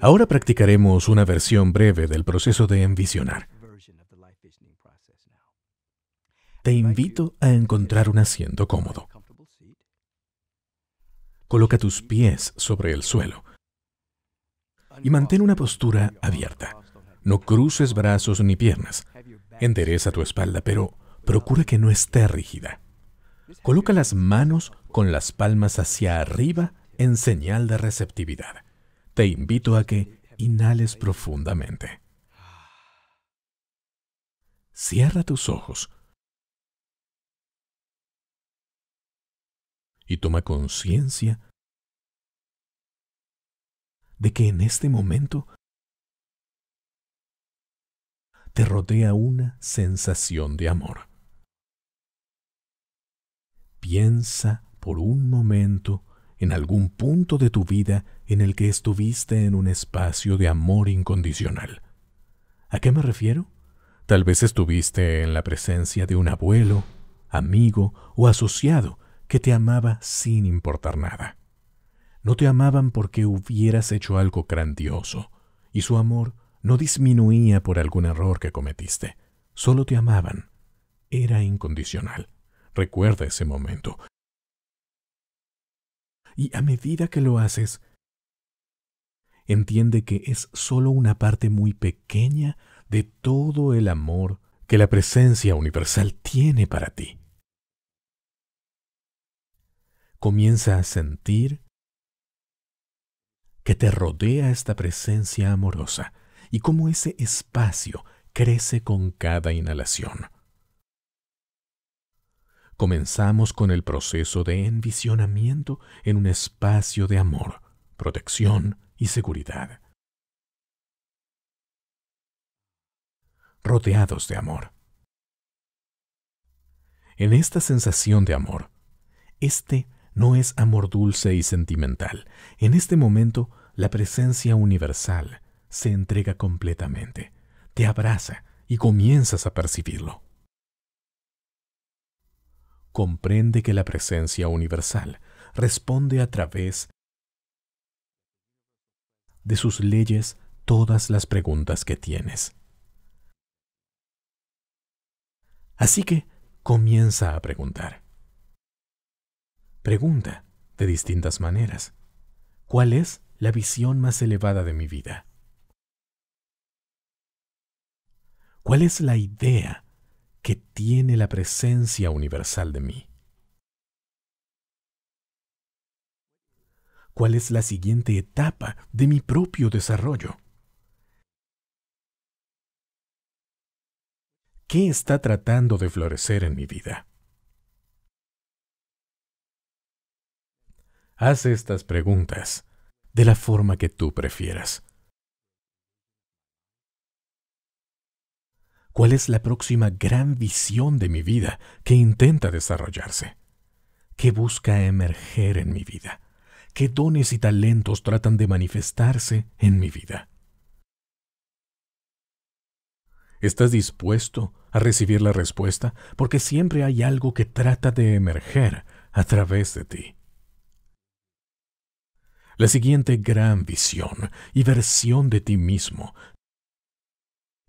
Ahora practicaremos una versión breve del proceso de envisionar. Te invito a encontrar un asiento cómodo. Coloca tus pies sobre el suelo y mantén una postura abierta. No cruces brazos ni piernas. Endereza tu espalda, pero procura que no esté rígida. Coloca las manos con las palmas hacia arriba en señal de receptividad te invito a que inhales profundamente. Cierra tus ojos y toma conciencia de que en este momento te rodea una sensación de amor. Piensa por un momento en algún punto de tu vida en el que estuviste en un espacio de amor incondicional. ¿A qué me refiero? Tal vez estuviste en la presencia de un abuelo, amigo o asociado que te amaba sin importar nada. No te amaban porque hubieras hecho algo grandioso, y su amor no disminuía por algún error que cometiste. Solo te amaban. Era incondicional. Recuerda ese momento y a medida que lo haces, entiende que es solo una parte muy pequeña de todo el amor que la presencia universal tiene para ti. Comienza a sentir que te rodea esta presencia amorosa y cómo ese espacio crece con cada inhalación comenzamos con el proceso de envisionamiento en un espacio de amor, protección y seguridad. Rodeados de amor. En esta sensación de amor, este no es amor dulce y sentimental. En este momento, la presencia universal se entrega completamente, te abraza y comienzas a percibirlo comprende que la presencia universal responde a través de sus leyes todas las preguntas que tienes. Así que comienza a preguntar. Pregunta de distintas maneras. ¿Cuál es la visión más elevada de mi vida? ¿Cuál es la idea ¿Qué tiene la presencia universal de mí. ¿Cuál es la siguiente etapa de mi propio desarrollo? ¿Qué está tratando de florecer en mi vida? Haz estas preguntas de la forma que tú prefieras. ¿Cuál es la próxima gran visión de mi vida que intenta desarrollarse? ¿Qué busca emerger en mi vida? ¿Qué dones y talentos tratan de manifestarse en mi vida? ¿Estás dispuesto a recibir la respuesta? Porque siempre hay algo que trata de emerger a través de ti. La siguiente gran visión y versión de ti mismo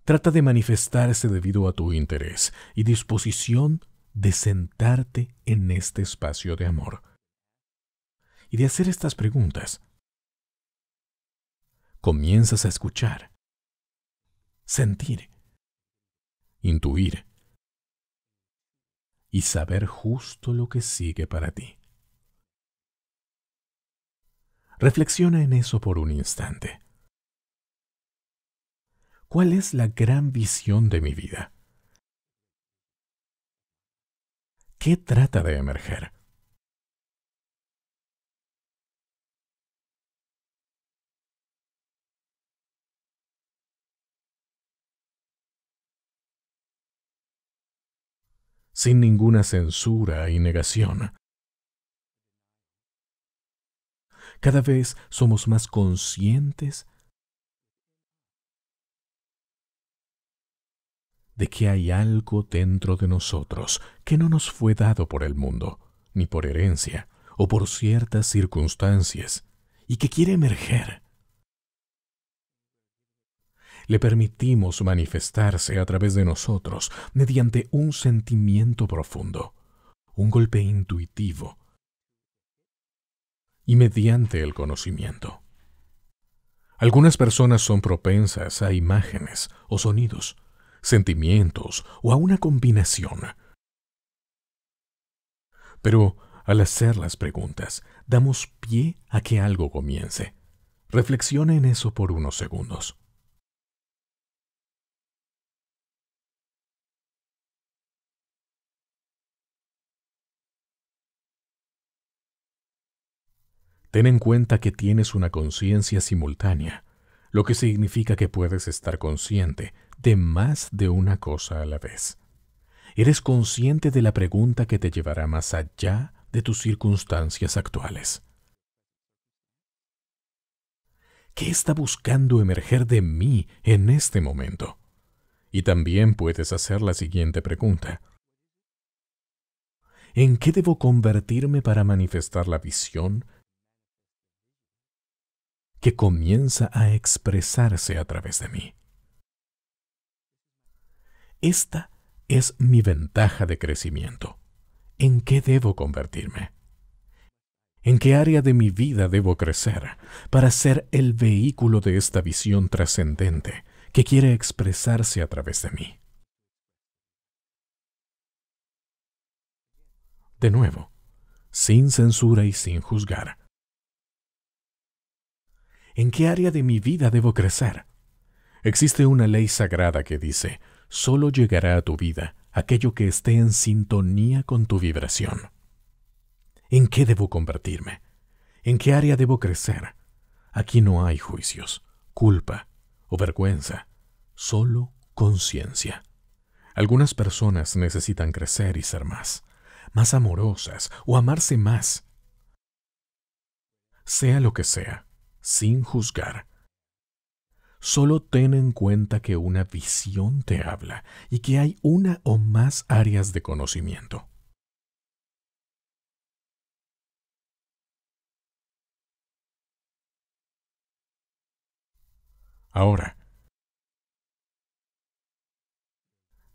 Trata de manifestarse debido a tu interés y disposición de sentarte en este espacio de amor y de hacer estas preguntas. Comienzas a escuchar, sentir, intuir y saber justo lo que sigue para ti. Reflexiona en eso por un instante. ¿Cuál es la gran visión de mi vida? ¿Qué trata de emerger? sin ninguna censura y negación. Cada vez somos más conscientes de que hay algo dentro de nosotros que no nos fue dado por el mundo, ni por herencia, o por ciertas circunstancias, y que quiere emerger. Le permitimos manifestarse a través de nosotros mediante un sentimiento profundo, un golpe intuitivo, y mediante el conocimiento. Algunas personas son propensas a imágenes o sonidos sentimientos o a una combinación. Pero al hacer las preguntas, damos pie a que algo comience. Reflexione en eso por unos segundos. Ten en cuenta que tienes una conciencia simultánea, lo que significa que puedes estar consciente de más de una cosa a la vez. Eres consciente de la pregunta que te llevará más allá de tus circunstancias actuales. ¿Qué está buscando emerger de mí en este momento? Y también puedes hacer la siguiente pregunta. ¿En qué debo convertirme para manifestar la visión que comienza a expresarse a través de mí? Esta es mi ventaja de crecimiento. ¿En qué debo convertirme? ¿En qué área de mi vida debo crecer para ser el vehículo de esta visión trascendente que quiere expresarse a través de mí? De nuevo, sin censura y sin juzgar. ¿En qué área de mi vida debo crecer? Existe una ley sagrada que dice, solo llegará a tu vida aquello que esté en sintonía con tu vibración. ¿En qué debo convertirme? ¿En qué área debo crecer? Aquí no hay juicios, culpa o vergüenza, solo conciencia. Algunas personas necesitan crecer y ser más, más amorosas o amarse más. Sea lo que sea, sin juzgar, Solo ten en cuenta que una visión te habla y que hay una o más áreas de conocimiento. Ahora,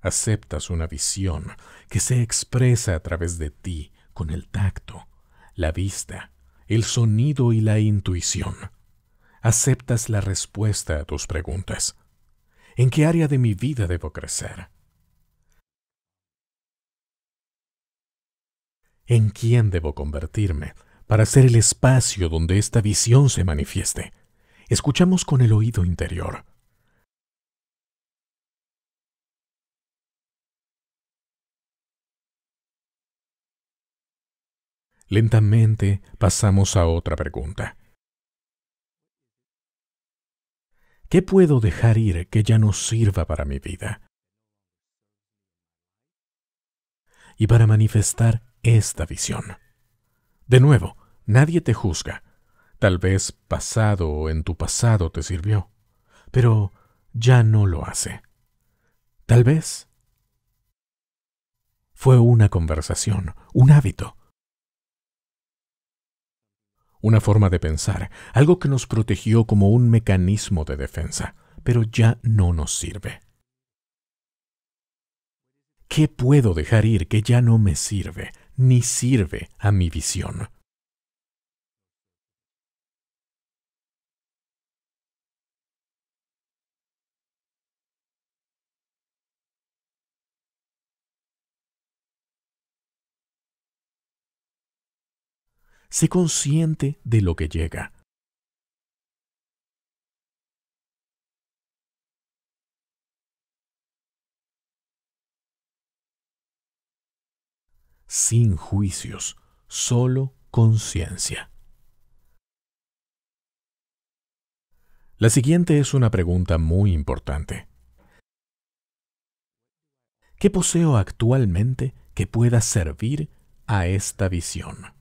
aceptas una visión que se expresa a través de ti con el tacto, la vista, el sonido y la intuición aceptas la respuesta a tus preguntas. ¿En qué área de mi vida debo crecer? ¿En quién debo convertirme para ser el espacio donde esta visión se manifieste? Escuchamos con el oído interior. Lentamente pasamos a otra pregunta. ¿Qué puedo dejar ir que ya no sirva para mi vida? Y para manifestar esta visión. De nuevo, nadie te juzga. Tal vez pasado o en tu pasado te sirvió, pero ya no lo hace. Tal vez fue una conversación, un hábito, una forma de pensar, algo que nos protegió como un mecanismo de defensa, pero ya no nos sirve. ¿Qué puedo dejar ir que ya no me sirve, ni sirve a mi visión? Sé consciente de lo que llega. Sin juicios, solo conciencia. La siguiente es una pregunta muy importante. ¿Qué poseo actualmente que pueda servir a esta visión?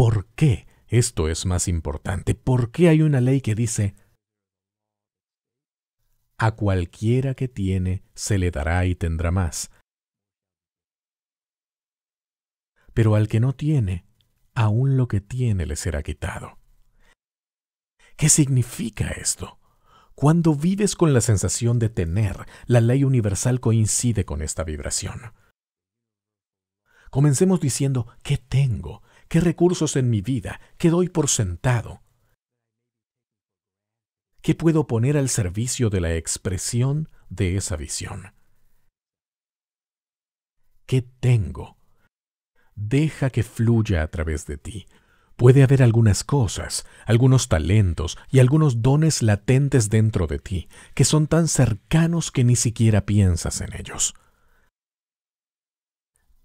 ¿Por qué? Esto es más importante. ¿Por qué hay una ley que dice, a cualquiera que tiene se le dará y tendrá más? Pero al que no tiene, aún lo que tiene le será quitado. ¿Qué significa esto? Cuando vives con la sensación de tener, la ley universal coincide con esta vibración. Comencemos diciendo, ¿qué tengo? qué recursos en mi vida, que doy por sentado, qué puedo poner al servicio de la expresión de esa visión. ¿Qué tengo? Deja que fluya a través de ti. Puede haber algunas cosas, algunos talentos y algunos dones latentes dentro de ti que son tan cercanos que ni siquiera piensas en ellos.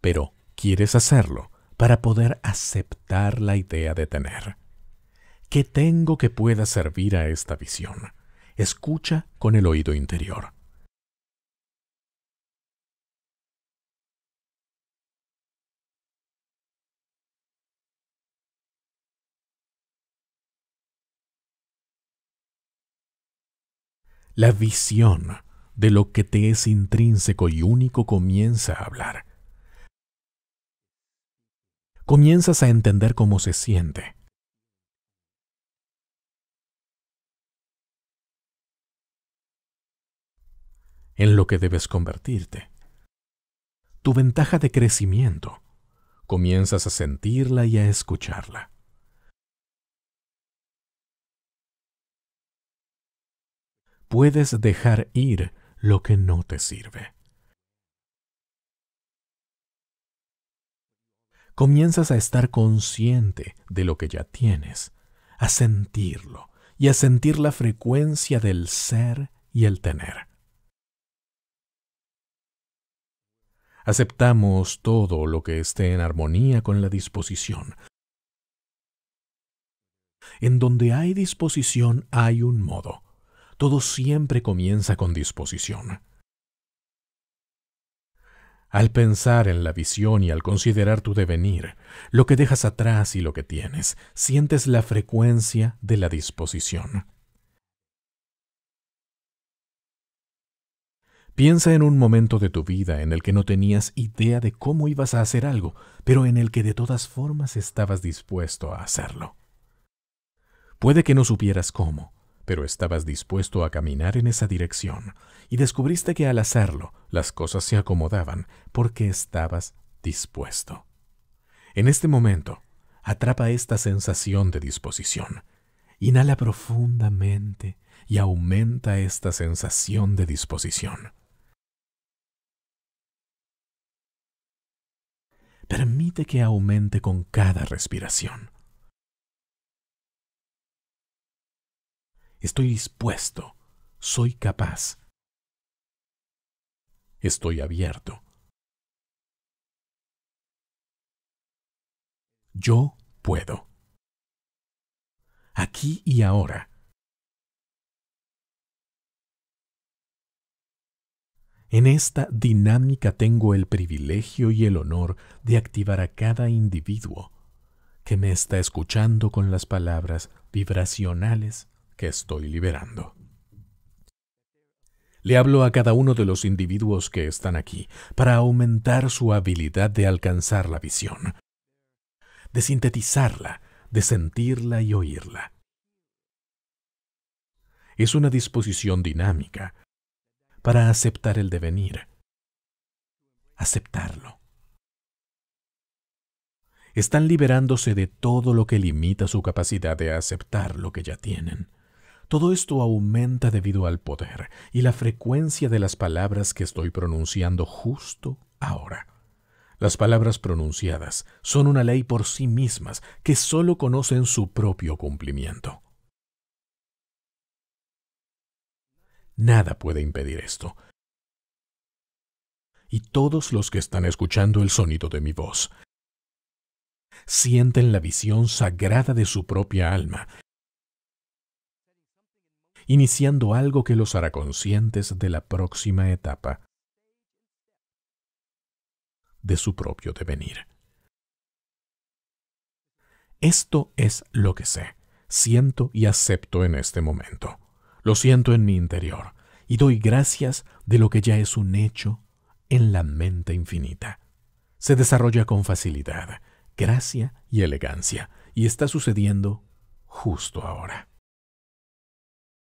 Pero quieres hacerlo, para poder aceptar la idea de tener. ¿Qué tengo que pueda servir a esta visión? Escucha con el oído interior. La visión de lo que te es intrínseco y único comienza a hablar comienzas a entender cómo se siente. En lo que debes convertirte. Tu ventaja de crecimiento. Comienzas a sentirla y a escucharla. Puedes dejar ir lo que no te sirve. comienzas a estar consciente de lo que ya tienes, a sentirlo y a sentir la frecuencia del ser y el tener. Aceptamos todo lo que esté en armonía con la disposición. En donde hay disposición hay un modo. Todo siempre comienza con disposición al pensar en la visión y al considerar tu devenir, lo que dejas atrás y lo que tienes, sientes la frecuencia de la disposición. Piensa en un momento de tu vida en el que no tenías idea de cómo ibas a hacer algo, pero en el que de todas formas estabas dispuesto a hacerlo. Puede que no supieras cómo, pero estabas dispuesto a caminar en esa dirección y descubriste que al hacerlo las cosas se acomodaban porque estabas dispuesto. En este momento, atrapa esta sensación de disposición. Inhala profundamente y aumenta esta sensación de disposición. Permite que aumente con cada respiración. Estoy dispuesto. Soy capaz. Estoy abierto. Yo puedo. Aquí y ahora. En esta dinámica tengo el privilegio y el honor de activar a cada individuo que me está escuchando con las palabras vibracionales que estoy liberando. Le hablo a cada uno de los individuos que están aquí para aumentar su habilidad de alcanzar la visión, de sintetizarla, de sentirla y oírla. Es una disposición dinámica para aceptar el devenir, aceptarlo. Están liberándose de todo lo que limita su capacidad de aceptar lo que ya tienen. Todo esto aumenta debido al poder y la frecuencia de las palabras que estoy pronunciando justo ahora. Las palabras pronunciadas son una ley por sí mismas que sólo conocen su propio cumplimiento. Nada puede impedir esto. Y todos los que están escuchando el sonido de mi voz sienten la visión sagrada de su propia alma iniciando algo que los hará conscientes de la próxima etapa de su propio devenir. Esto es lo que sé, siento y acepto en este momento. Lo siento en mi interior y doy gracias de lo que ya es un hecho en la mente infinita. Se desarrolla con facilidad, gracia y elegancia y está sucediendo justo ahora.